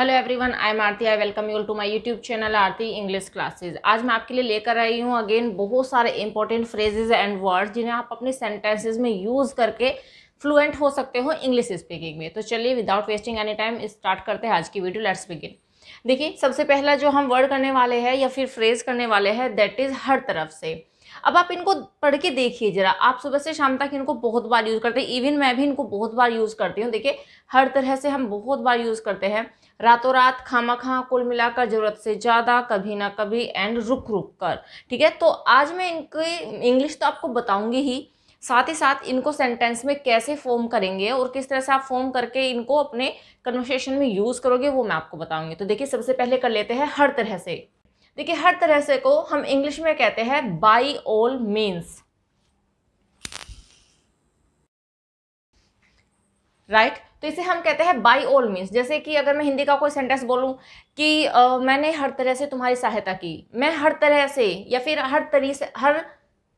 Hello everyone I am Aarti I welcome you to my YouTube channel Aarti English classes आज मैं आपके लिए लेकर आई हूँ अगेन बहुत सारे इंपॉर्टेंट फ्रेजेज एंड वर्ड्स जिन्हें आप अपने सेंटेंसेस में यूज़ करके फ्लुएंट हो सकते हो इंग्लिश स्पीकिंग में तो चलिए without wasting any time start करते हैं आज की वीडियो लेट्स बिगिन देखिए सबसे पहला जो हम वर्ड करने वाले हैं या फिर फ्रेज करने वाले हैं दैट इज़ हर तरफ से अब आप इनको पढ़ के देखिए जरा आप सुबह से शाम तक इनको बहुत बार यूज़ करते हैं इवन मैं भी इनको बहुत बार यूज़ करती हूँ देखिए हर तरह से हम बहुत बार यूज़ करते हैं रातों रात खामा खा कुल मिलाकर ज़रूरत से ज़्यादा कभी ना कभी एंड रुक रुक कर ठीक है तो आज मैं इनकी इंग्लिश तो आपको बताऊंगी ही साथ ही साथ इनको सेंटेंस में कैसे फॉर्म करेंगे और किस तरह से आप फॉर्म करके इनको अपने कन्वर्सेशन में यूज़ करोगे वो मैं आपको बताऊंगी तो देखिए सबसे पहले कर लेते हैं हर तरह से देखिए हर तरह से को हम इंग्लिश में कहते हैं बाई ऑल मीन्स राइट तो इसे हम कहते हैं बाई ऑल मीन्स जैसे कि अगर मैं हिंदी का कोई सेंटेंस बोलूँ कि आ, मैंने हर तरह से तुम्हारी सहायता की मैं हर तरह से या फिर हर तरी से हर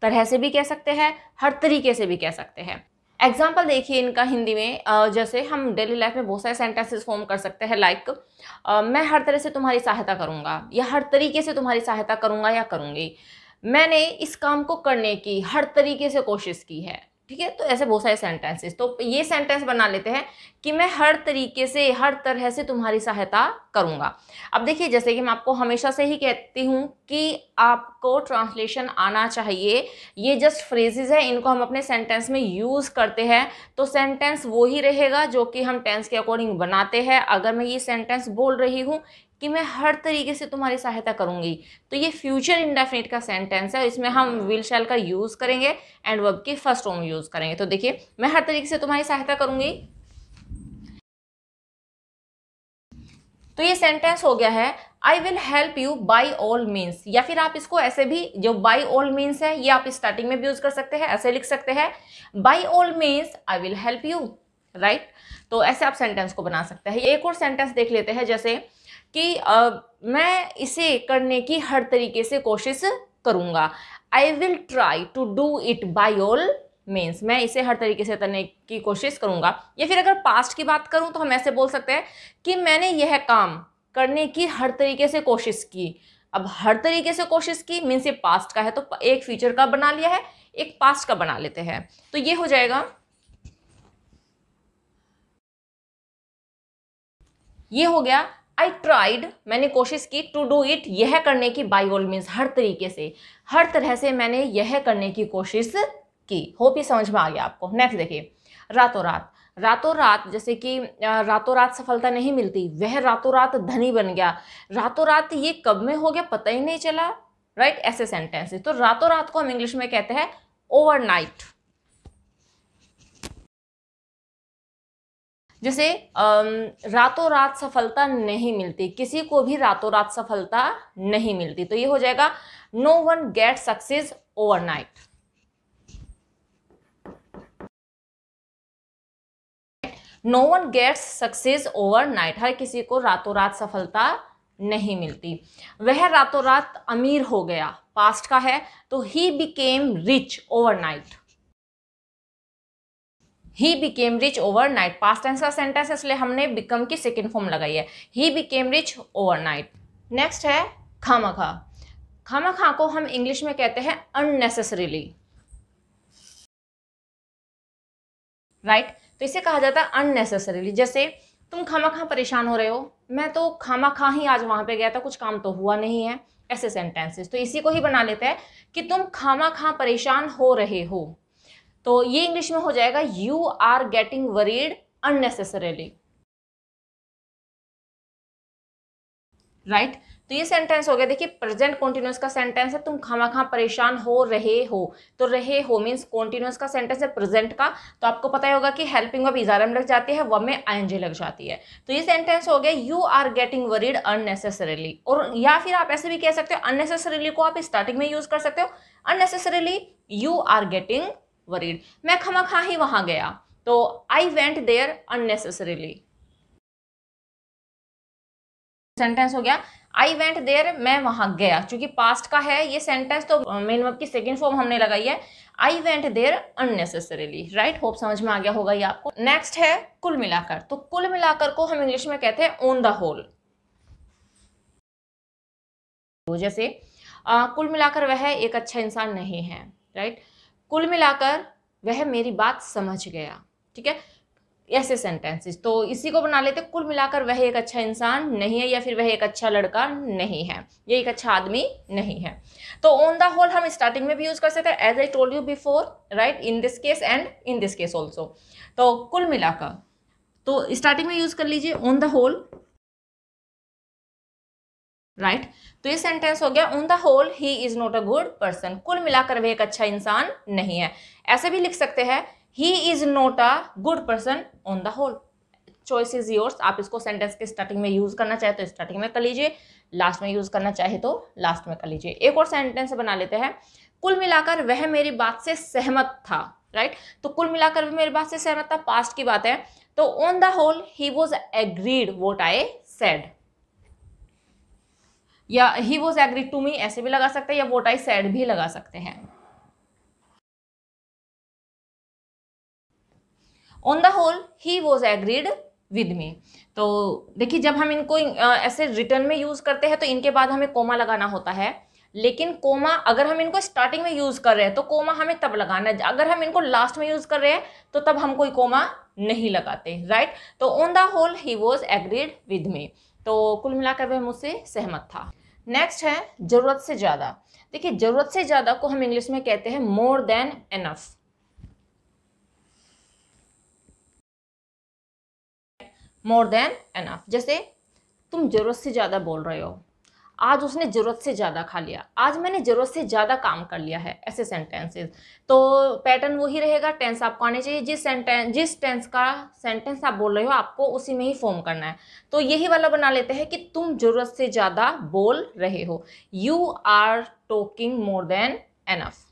तरह से भी कह सकते हैं हर तरीके से भी कह सकते हैं एग्जाम्पल देखिए इनका हिंदी में जैसे हम डेली लाइफ में बहुत सारे सेंटेंसेस फॉर्म कर सकते हैं लाइक मैं हर तरह से तुम्हारी सहायता करूँगा या हर तरीके से तुम्हारी सहायता करूँगा या करूँगी मैंने इस काम को करने की हर तरीके से कोशिश की है ठीक है तो ऐसे बहुत सारे सेंटेंसेस तो ये सेंटेंस बना लेते हैं कि मैं हर तरीके से हर तरह से तुम्हारी सहायता करूँगा अब देखिए जैसे कि मैं आपको हमेशा से ही कहती हूँ कि आपको ट्रांसलेशन आना चाहिए ये जस्ट फ्रेजेज है इनको हम अपने सेंटेंस में यूज़ करते हैं तो सेंटेंस वो ही रहेगा जो कि हम टेंस के अकॉर्डिंग बनाते हैं अगर मैं ये सेंटेंस बोल रही हूँ कि मैं हर तरीके से तुम्हारी सहायता करूंगी तो ये फ्यूचर इंडेफिनिट का सेंटेंस है इसमें हम विल हाँ। शैल का यूज़ करेंगे एंड वर्ब के फर्स्ट फॉर्म यूज़ करेंगे तो देखिए मैं हर तरीके से तुम्हारी सहायता करूंगी तो ये सेंटेंस हो गया है I will help you by all means या फिर आप इसको ऐसे भी जो बाई ऑल मीन्स है ये आप स्टार्टिंग में भी यूज कर सकते हैं ऐसे लिख सकते हैं by all means I will help you right तो ऐसे आप सेंटेंस को बना सकते हैं एक और सेंटेंस देख लेते हैं जैसे कि आ, मैं इसे करने की हर तरीके से कोशिश करूँगा I will try to do it by all means मैं इसे हर तरीके से करने की कोशिश करूँगा या फिर अगर पास्ट की बात करूँ तो हम ऐसे बोल सकते हैं कि मैंने यह काम करने की हर तरीके से कोशिश की अब हर तरीके से कोशिश की मीन्स ये पास्ट का है तो एक फ्यूचर का बना लिया है एक पास्ट का बना लेते हैं तो ये हो जाएगा ये हो गया आई ट्राइड मैंने कोशिश की टू डू इट यह करने की बाई ऑल मीन्स हर तरीके से हर तरह से मैंने यह करने की कोशिश की होप ही समझ में आ गया आपको नेक्स्ट देखिए रातों रात रातों रात जैसे कि रातों रात सफलता नहीं मिलती वह रातों रात धनी बन गया रातों रात ये कब में हो गया पता ही नहीं चला राइट right? ऐसे सेंटेंस तो रातों रात को हम इंग्लिश में कहते हैं ओवरनाइट जैसे रातों रात सफलता नहीं मिलती किसी को भी रातों रात सफलता नहीं मिलती तो ये हो जाएगा no one get success overnight no one gets success overnight हर किसी को रातों रात सफलता नहीं मिलती वह रातों रात अमीर हो गया पास्ट का है तो he became rich overnight he became rich overnight past tense का सेंटेंस है इसलिए हमने बिकम की सेकेंड फॉर्म लगाई है he became rich overnight next है खामा खामखा को हम इंग्लिश में कहते हैं अननेसेसरीली राइट right? तो इसे कहा जाता है अननेसेसरीली जैसे तुम खामा खां परेशान हो रहे हो मैं तो खामा खां ही आज वहां पे गया था कुछ काम तो हुआ नहीं है ऐसे सेंटेंसेस तो इसी को ही बना लेते हैं कि तुम खामा खां परेशान हो रहे हो तो ये इंग्लिश में हो जाएगा you are getting worried unnecessarily right तो ये सेंटेंस हो गया देखिए प्रेजेंट कॉन्टिन्यूस का सेंटेंस है तुम खामा खां परेशान हो रहे हो तो रहे हो मीन्स कॉन्टिन्यूस का सेंटेंस है प्रेजेंट का तो आपको पता ही होगा कि हेल्पिंग ऑफ इजारम लग जाती है वर्ब में आई लग जाती है तो ये सेंटेंस हो गया you are getting worried unnecessarily और या फिर आप ऐसे भी कह सकते हो अननेसेसरीली को आप स्टार्टिंग में यूज कर सकते हो unnecessarily you are getting worried मैं खमा खां ही वहाँ गया तो I went there unnecessarily sentence हो गया आई वेंट देयर मैं वहाँ गया क्योंकि पास्ट का है ये सेंटेंस तो मेन वर्ब की सेकेंड फॉर्म हमने लगाई है I went there unnecessarily right hope समझ में आ गया होगा ये आपको नेक्स्ट है कुल मिलाकर तो कुल मिलाकर को हम इंग्लिश में कहते हैं ऑन द होल जैसे आ, कुल मिलाकर वह एक अच्छा इंसान नहीं है राइट right? कुल मिलाकर वह मेरी बात समझ गया ठीक है ऐसे सेंटेंसेस तो इसी को बना लेते कुल मिलाकर वह एक अच्छा इंसान नहीं है या फिर वह एक अच्छा लड़का नहीं है या एक अच्छा आदमी नहीं है तो ऑन द होल हम स्टार्टिंग में भी यूज़ कर सकते हैं as I told you before right in this case and in this case also तो कुल मिलाकर तो स्टार्टिंग में यूज़ कर लीजिए on the whole right right? तो ये सेंटेंस हो गया on the whole he is not a good person कुल मिलाकर वह एक अच्छा इंसान नहीं है ऐसे भी लिख सकते हैं he is not a good person on the whole choice is yours आप इसको सेंटेंस के स्टार्टिंग में यूज करना चाहे तो स्टार्टिंग में कर लीजिए लास्ट में यूज करना चाहे तो लास्ट में कर लीजिए एक और सेंटेंस बना लेते हैं कुल मिलाकर वह मेरी बात से सहमत था राइट right? तो कुल मिलाकर वह मेरी बात से सहमत था पास्ट की बात है तो on the whole he was agreed what I said या he was agree to me ऐसे भी लगा सकते हैं या वोट आई सैड भी लगा सकते हैं on the whole he was agreed with me तो देखिए जब हम इनको ऐसे रिटर्न में यूज़ करते हैं तो इनके बाद हमें कोमा लगाना होता है लेकिन कोमा अगर हम इनको स्टार्टिंग में यूज़ कर रहे हैं तो कोमा हमें तब लगाना है अगर हम इनको लास्ट में यूज़ कर रहे हैं तो तब हम कोई कोमा नहीं लगाते राइट तो on the whole he was agreed with me तो कुल मिलाकर वह मुझसे सहमत था नेक्स्ट है ज़रूरत से ज़्यादा देखिए ज़रूरत से ज़्यादा को हम इंग्लिश में कहते हैं more than enough more than enough जैसे तुम ज़रूरत से ज़्यादा बोल रहे हो आज उसने ज़रूरत से ज़्यादा खा लिया आज मैंने ज़रूरत से ज़्यादा काम कर लिया है ऐसे सेंटेंसेस तो पैटर्न वही रहेगा टेंस आपको आने चाहिए जिस सेंटेंस जिस टेंस का सेंटेंस आप बोल रहे हो आपको उसी में ही फॉर्म करना है तो यही वाला बना लेते हैं कि तुम ज़रूरत से ज़्यादा बोल रहे हो you are talking more than enough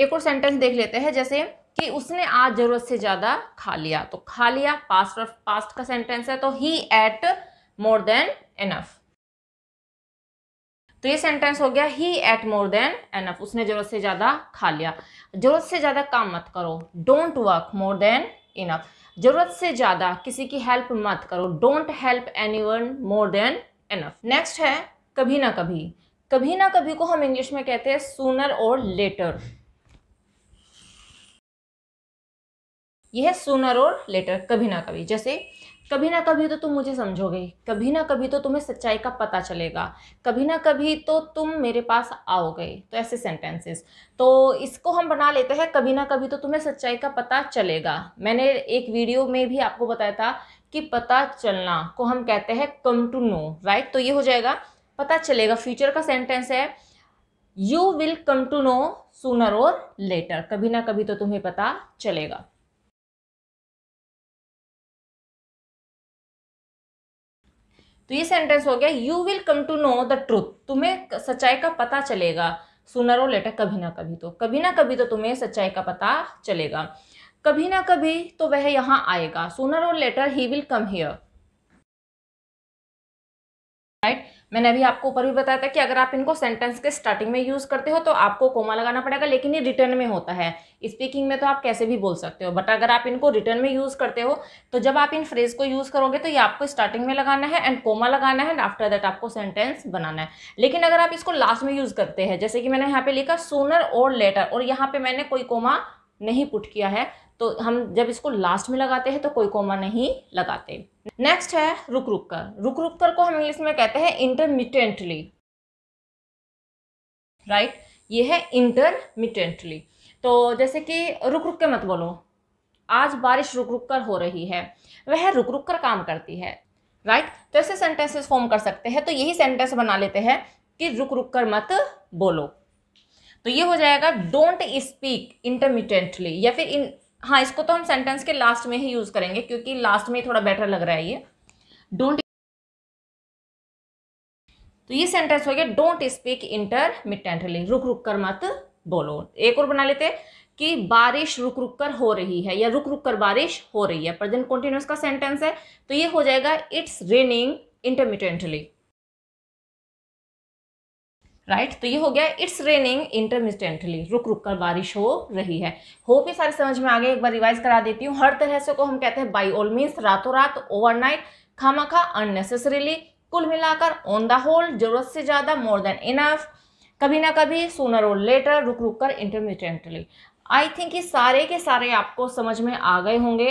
एक और सेंटेंस देख लेते हैं जैसे कि उसने आज जरूरत से ज़्यादा खा लिया तो खा लिया पास्ट और पास्ट का सेंटेंस है तो he ate more than enough तो ये सेंटेंस हो गया he ate more than enough उसने जरूरत से ज़्यादा खा लिया जरूरत से ज़्यादा काम मत करो don't work more than enough जरूरत से ज़्यादा किसी की हेल्प मत करो don't help anyone more than enough next है कभी ना कभी कभी ना कभी को हम इंग्लिश में कहते हैं सूनर और लेटर यह सोनर और लेटर कभी ना कभी जैसे कभी ना कभी तो तुम मुझे समझोगे कभी ना कभी तो तुम्हें सच्चाई का पता चलेगा कभी ना कभी तो तुम मेरे पास आओगे तो ऐसे सेंटेंसेस तो इसको हम बना लेते हैं कभी ना कभी तो तुम्हें सच्चाई का पता चलेगा मैंने एक वीडियो में भी आपको बताया था कि पता चलना को हम कहते हैं कम टू नो राइट तो ये हो जाएगा पता चलेगा फ्यूचर का सेंटेंस है you will come to know sooner और लेटर कभी ना कभी तो तुम्हें पता चलेगा तो ये सेंटेंस हो गया you will come to know the truth तुम्हें सच्चाई का पता चलेगा सुनर और लेटर कभी ना कभी तो कभी ना कभी तो तुम्हें सच्चाई का पता चलेगा कभी ना कभी तो वह यहाँ आएगा सुनर और later he will come here मैंने अभी आपको ऊपर भी बताया था कि अगर आप इनको सेंटेंस के स्टार्टिंग में यूज़ करते हो तो आपको कोमा लगाना पड़ेगा लेकिन ये रिटर्न में होता है स्पीकिंग में तो आप कैसे भी बोल सकते हो बट अगर आप इनको रिटर्न में यूज़ करते हो तो जब आप इन फ्रेज को यूज़ करोगे तो ये आपको स्टार्टिंग में लगाना है एंड कोमा लगाना है एंड आफ्टर दैट आपको सेंटेंस बनाना है लेकिन अगर आप इसको लास्ट में यूज़ करते हैं जैसे कि मैंने यहाँ पर लिखा सोनर और लेटर और यहाँ पर मैंने कोई कोमा नहीं पुट किया है तो हम जब इसको लास्ट में लगाते हैं तो कोई कोमा नहीं लगाते नेक्स्ट है रुक रुक कर रुक रुक कर को हम इंग्लिश में कहते हैं इंटरमिटेंटली राइट right? ये है इंटरमिटेंटली तो जैसे कि रुक रुक के मत बोलो आज बारिश रुक रुक कर हो रही है वह रुक रुक कर काम करती है राइट right? तो ऐसे सेंटेंसेस फॉर्म कर सकते हैं तो यही सेंटेंस बना लेते हैं कि रुक रुक कर मत बोलो तो ये हो जाएगा डोंट स्पीक इंटरमीडियंटली या फिर इन हाँ इसको तो हम सेंटेंस के लास्ट में ही यूज़ करेंगे क्योंकि लास्ट में थोड़ा बेटर लग रहा है ये डोंट तो ये सेंटेंस हो गया डोंट स्पीक इंटरमीडियंटली रुक रुक कर मत बोलो एक और बना लेते कि बारिश रुक रुक कर हो रही है या रुक रुक कर बारिश हो रही है प्रेजेंट कंटिन्यूस का सेंटेंस है तो ये हो जाएगा it's raining intermittently right right? तो ये हो गया इट्स रेनिंग इंटरमिस्टेंटली रुक रुक कर बारिश हो रही है होप ये सारे समझ में आ गए एक बार रिवाइज करा देती हूँ हर तरह से को हम कहते हैं बाई ऑल मीन्स रातों रात ओवरनाइट नाइट खा अननेसेसरीली कुल मिलाकर ऑन द होल जरूरत से ज़्यादा मोर देन इनफ कभी ना कभी सोनर और लेटर रुक रुक कर इंटरमिटेंटली आई थिंक ये सारे के सारे आपको समझ में आ गए होंगे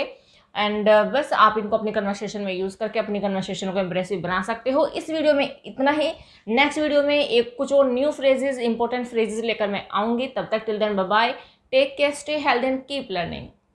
एंड uh, बस आप इनको अपनी कन्वर्सेशन में यूज़ करके अपनी कन्वर्सेशन को इम्प्रेसिव बना सकते हो इस वीडियो में इतना ही नेक्स्ट वीडियो में एक कुछ और न्यू फ्रेजेज इंपॉर्टेंट फ्रेजेज लेकर मैं आऊँगी तब तक till then bye take care stay health and keep learning